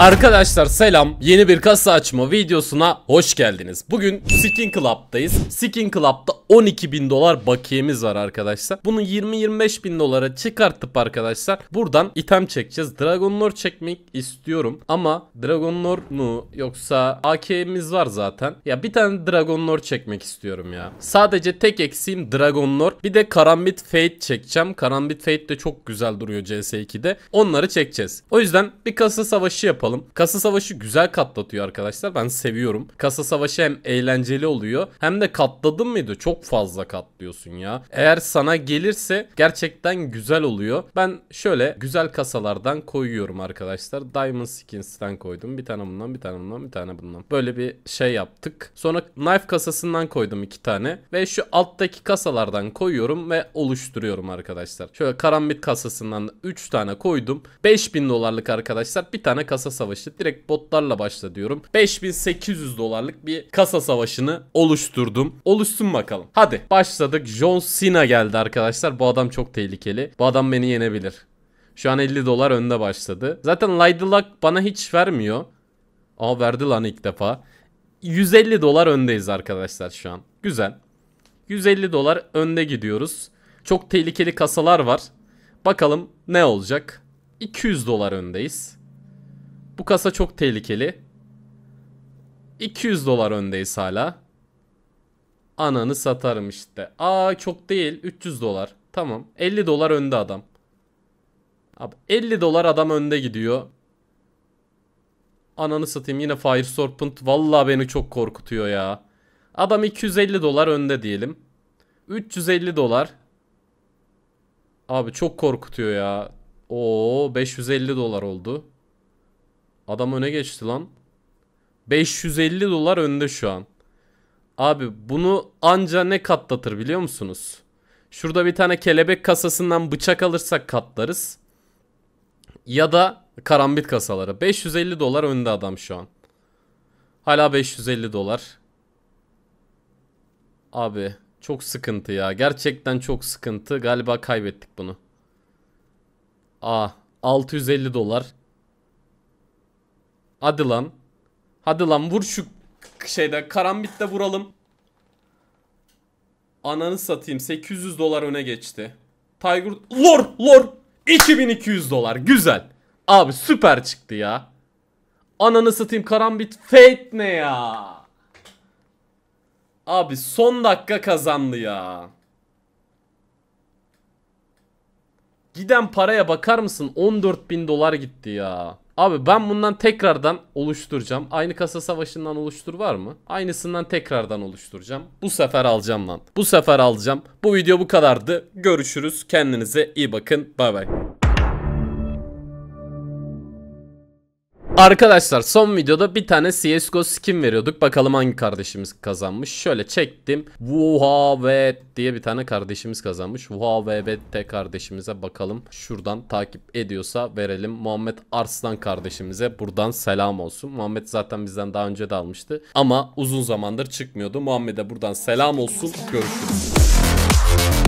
Arkadaşlar selam yeni bir kasa açma videosuna hoş geldiniz. Bugün Skin Club'dayız. Skin Club'da 12 bin dolar bakiyemiz var arkadaşlar. Bunu 20-25 bin dolara çıkartıp arkadaşlar buradan item çekeceğiz. Dragon Lore çekmek istiyorum ama Dragon Lore mu yoksa AK'miz var zaten. Ya bir tane Dragon Lore çekmek istiyorum ya. Sadece tek eksiğim Dragon Lore. Bir de Karambit Fate çekeceğim. Karambit Fate de çok güzel duruyor CS2'de. Onları çekeceğiz. O yüzden bir kasa savaşı yapalım yapalım. Kasa savaşı güzel katlatıyor arkadaşlar. Ben seviyorum. Kasa savaşı hem eğlenceli oluyor hem de katladın mıydı? Çok fazla katlıyorsun ya. Eğer sana gelirse gerçekten güzel oluyor. Ben şöyle güzel kasalardan koyuyorum arkadaşlar. Diamond Skins'ten koydum. Bir tane bundan, bir tane bundan, bir tane bundan. Böyle bir şey yaptık. Sonra knife kasasından koydum iki tane. Ve şu alttaki kasalardan koyuyorum ve oluşturuyorum arkadaşlar. Şöyle karambit kasasından 3 tane koydum. 5000 dolarlık arkadaşlar bir tane kasa savaşı direkt botlarla başla diyorum. 5800 dolarlık bir kasa savaşını oluşturdum. Oluşsun bakalım. Hadi başladık. John Cena geldi arkadaşlar. Bu adam çok tehlikeli. Bu adam beni yenebilir. Şu an 50 dolar önde başladı. Zaten Lydlock bana hiç vermiyor. Aa verdi lan ilk defa. 150 dolar öndeyiz arkadaşlar şu an. Güzel. 150 dolar önde gidiyoruz. Çok tehlikeli kasalar var. Bakalım ne olacak? 200 dolar öndeyiz. Bu kasa çok tehlikeli. 200 dolar öndeyiz hala. Ananı satarım işte. Aa çok değil 300 dolar. Tamam 50 dolar önde adam. Abi 50 dolar adam önde gidiyor. Ananı satayım yine Fire Serpent valla beni çok korkutuyor ya. Adam 250 dolar önde diyelim. 350 dolar. Abi çok korkutuyor ya. Oo 550 dolar oldu. Adam öne geçti lan. 550 dolar önde şu an. Abi bunu anca ne katlatır biliyor musunuz? Şurada bir tane kelebek kasasından bıçak alırsak katlarız. Ya da karambit kasaları. 550 dolar önde adam şu an. Hala 550 dolar. Abi çok sıkıntı ya. Gerçekten çok sıkıntı. Galiba kaybettik bunu. Aa ah, 650 dolar. Hadi lan. Hadi lan vur şu şeyde karambitte vuralım. Ananı satayım 800 dolar öne geçti. Tiger lor lor 2200 dolar güzel. Abi süper çıktı ya. Ananı satayım karambit fate ne ya? Abi son dakika kazandı ya. Giden paraya bakar mısın? 14 bin dolar gitti ya. Abi ben bundan tekrardan oluşturacağım. Aynı kasa savaşından oluştur var mı? Aynısından tekrardan oluşturacağım. Bu sefer alacağım lan. Bu sefer alacağım. Bu video bu kadardı. Görüşürüz. Kendinize iyi bakın. Bay bay. Arkadaşlar son videoda bir tane CSGO skin veriyorduk. Bakalım hangi kardeşimiz kazanmış. Şöyle çektim. Vuhavet diye bir tane kardeşimiz kazanmış. Vuhavet kardeşimize bakalım. Şuradan takip ediyorsa verelim. Muhammed Arslan kardeşimize buradan selam olsun. Muhammed zaten bizden daha önce de almıştı. Ama uzun zamandır çıkmıyordu. Muhammed'e buradan selam olsun. Görüşürüz.